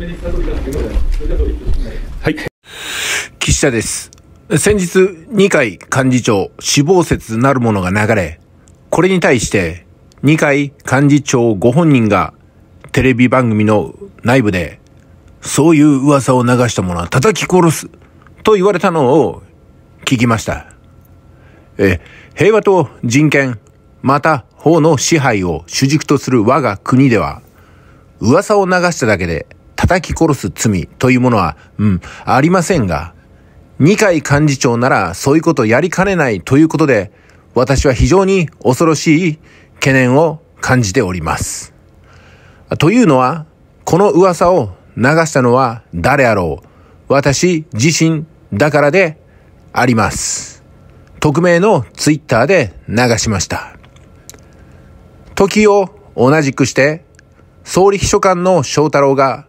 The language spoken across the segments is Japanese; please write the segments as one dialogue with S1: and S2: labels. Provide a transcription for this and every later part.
S1: はい。岸田です。先日、二階幹事長死亡説なるものが流れ、これに対して二階幹事長ご本人がテレビ番組の内部で、そういう噂を流した者は叩き殺すと言われたのを聞きました。え、平和と人権、また法の支配を主軸とする我が国では、噂を流しただけで叩き殺す罪というものは、うん、ありませんが、二階幹事長ならそういうことやりかねないということで、私は非常に恐ろしい懸念を感じております。というのは、この噂を流したのは誰あろう私自身だからであります。匿名のツイッターで流しました。時を同じくして、総理秘書官の翔太郎が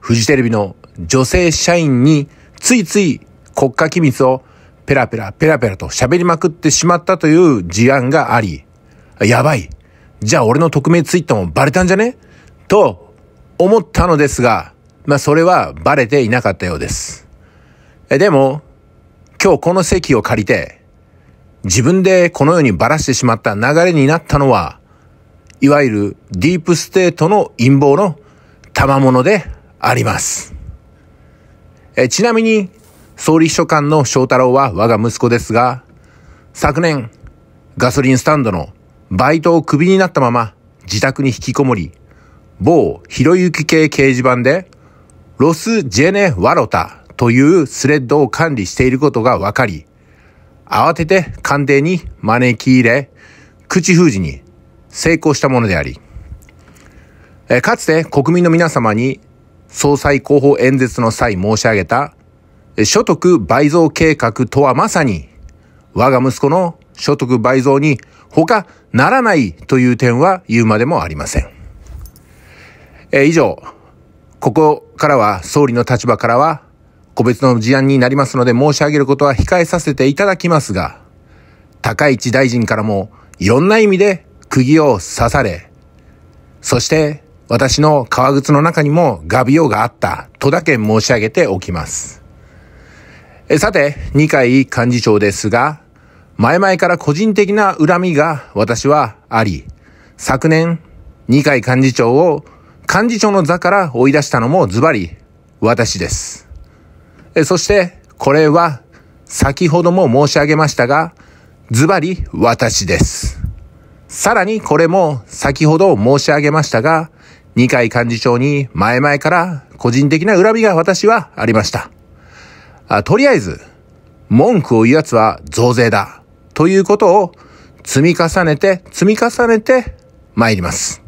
S1: フジテレビの女性社員についつい国家機密をペラペラペラペラと喋りまくってしまったという事案があり、やばい。じゃあ俺の匿名ツイッターもバレたんじゃねと思ったのですが、まあそれはバレていなかったようです。えでも、今日この席を借りて、自分でこのようにバラしてしまった流れになったのは、いわゆるディープステートの陰謀の賜物であります。えちなみに、総理秘書官の翔太郎は我が息子ですが、昨年、ガソリンスタンドのバイトをクビになったまま自宅に引きこもり、某ひろゆき系掲示板で、ロス・ジェネ・ワロタというスレッドを管理していることが分かり、慌てて官邸に招き入れ、口封じに成功したものであり、かつて国民の皆様に総裁候補演説の際申し上げた、所得倍増計画とはまさに、我が息子の所得倍増に他ならないという点は言うまでもありません。え以上、ここからは総理の立場からは個別の事案になりますので申し上げることは控えさせていただきますが、高市大臣からもいろんな意味で釘を刺され、そして私の革靴の中にも画鋲があったとだけ申し上げておきます。えさて、二階幹事長ですが、前々から個人的な恨みが私はあり、昨年、二階幹事長を幹事長の座から追い出したのもズバリ私です。えそして、これは先ほども申し上げましたが、ズバリ私です。さらにこれも先ほど申し上げましたが、二階幹事長に前々から個人的な恨みが私はありました。あとりあえず、文句を言う奴は増税だ。ということを積み重ねて、積み重ねて参ります。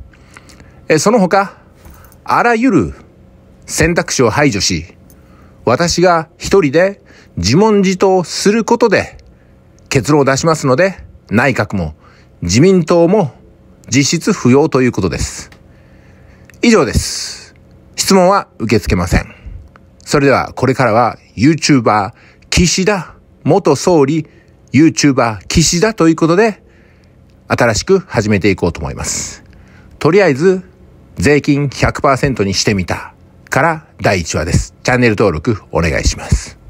S1: えその他、あらゆる選択肢を排除し、私が一人で自問自答することで結論を出しますので、内閣も自民党も実質不要ということです。以上です。質問は受け付けません。それではこれからは YouTuber 岸田元総理 YouTuber 岸田ということで新しく始めていこうと思います。とりあえず税金100%にしてみたから第1話です。チャンネル登録お願いします。